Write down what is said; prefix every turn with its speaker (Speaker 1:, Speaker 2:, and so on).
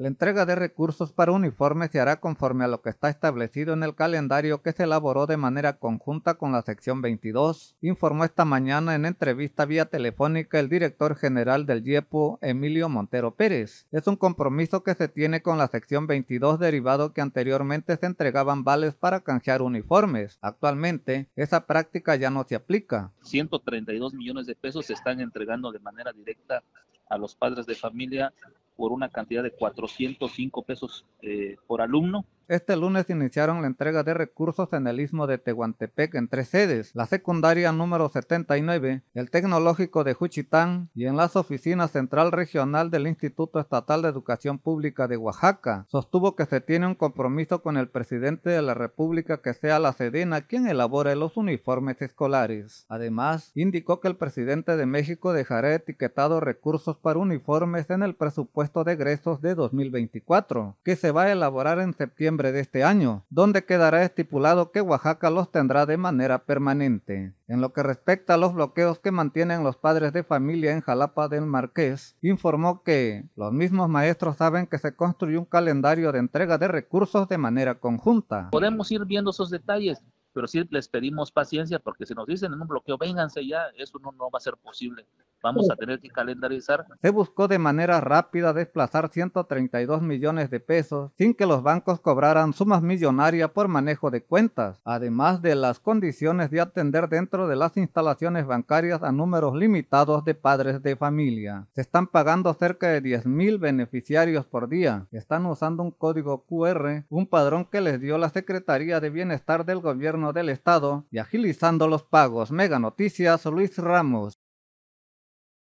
Speaker 1: La entrega de recursos para uniformes se hará conforme a lo que está establecido en el calendario que se elaboró de manera conjunta con la sección 22, informó esta mañana en entrevista vía telefónica el director general del IEPU, Emilio Montero Pérez. Es un compromiso que se tiene con la sección 22 derivado que anteriormente se entregaban vales para canjear uniformes. Actualmente, esa práctica ya no se aplica.
Speaker 2: 132 millones de pesos se están entregando de manera directa a los padres de familia por una cantidad de 405 pesos eh, por alumno
Speaker 1: este lunes iniciaron la entrega de recursos en el istmo de Tehuantepec en tres sedes, la secundaria número 79, el tecnológico de Juchitán y en las oficinas central regional del Instituto Estatal de Educación Pública de Oaxaca. Sostuvo que se tiene un compromiso con el presidente de la República que sea la Sedena quien elabore los uniformes escolares. Además, indicó que el presidente de México dejará etiquetados recursos para uniformes en el presupuesto de egresos de 2024, que se va a elaborar en septiembre de este año, donde quedará estipulado que Oaxaca los tendrá de manera permanente. En lo que respecta a los bloqueos que mantienen los padres de familia en Jalapa del Marqués, informó que los mismos maestros saben que se construyó un calendario de entrega de recursos de manera conjunta.
Speaker 2: Podemos ir viendo esos detalles, pero sí les pedimos paciencia porque si nos dicen en un bloqueo, vénganse ya, eso no va a ser posible vamos a tener que calendarizar.
Speaker 1: Se buscó de manera rápida desplazar 132 millones de pesos sin que los bancos cobraran sumas millonarias por manejo de cuentas, además de las condiciones de atender dentro de las instalaciones bancarias a números limitados de padres de familia. Se están pagando cerca de mil beneficiarios por día. Están usando un código QR, un padrón que les dio la Secretaría de Bienestar del Gobierno del Estado y agilizando los pagos. Mega Noticias, Luis Ramos.